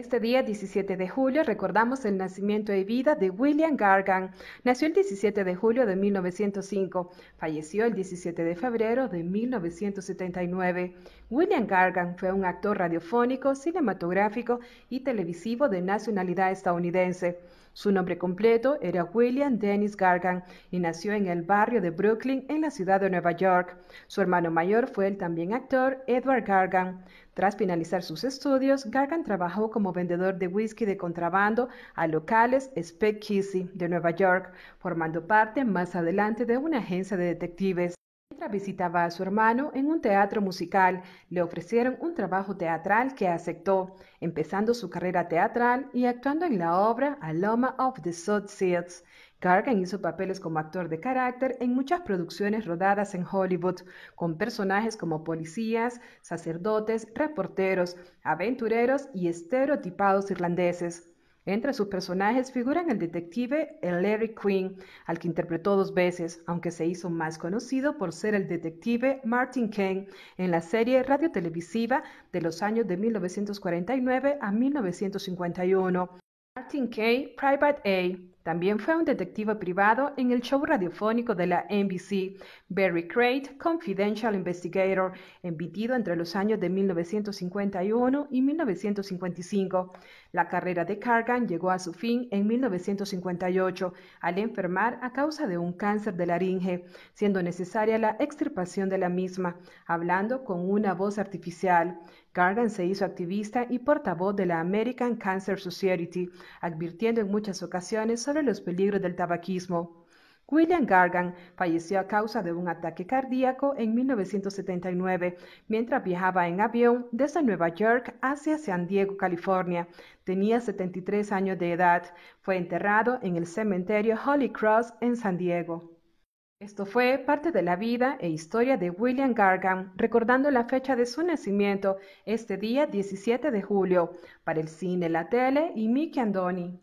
Este día 17 de julio recordamos el nacimiento y vida de William Gargan. Nació el 17 de julio de 1905, falleció el 17 de febrero de 1979. William Gargan fue un actor radiofónico, cinematográfico y televisivo de nacionalidad estadounidense. Su nombre completo era William Dennis Gargan y nació en el barrio de Brooklyn en la ciudad de Nueva York. Su hermano mayor fue el también actor Edward Gargan. Tras finalizar sus estudios, Gargan trabajó como vendedor de whisky de contrabando a locales speakeasy de Nueva York, formando parte más adelante de una agencia de detectives. Mientras visitaba a su hermano en un teatro musical, le ofrecieron un trabajo teatral que aceptó, empezando su carrera teatral y actuando en la obra Aloma of the South Seas. Cargan hizo papeles como actor de carácter en muchas producciones rodadas en Hollywood, con personajes como policías, sacerdotes, reporteros, aventureros y estereotipados irlandeses. Entre sus personajes figuran el detective Larry Quinn, al que interpretó dos veces, aunque se hizo más conocido por ser el detective Martin Kane en la serie radiotelevisiva de los años de 1949 a 1951. Martin Kane, Private A, también fue un detective privado en el show radiofónico de la NBC, Barry Crate Confidential Investigator, emitido entre los años de 1951 y 1955. La carrera de Cargan llegó a su fin en 1958 al enfermar a causa de un cáncer de laringe, siendo necesaria la extirpación de la misma, hablando con una voz artificial. Cargan se hizo activista y portavoz de la American Cancer Society, advirtiendo en muchas ocasiones los peligros del tabaquismo. William Gargan falleció a causa de un ataque cardíaco en 1979 mientras viajaba en avión desde Nueva York hacia San Diego, California. Tenía 73 años de edad. Fue enterrado en el cementerio Holy Cross en San Diego. Esto fue parte de la vida e historia de William Gargan, recordando la fecha de su nacimiento, este día 17 de julio, para el cine, la tele y Mickey Andoni.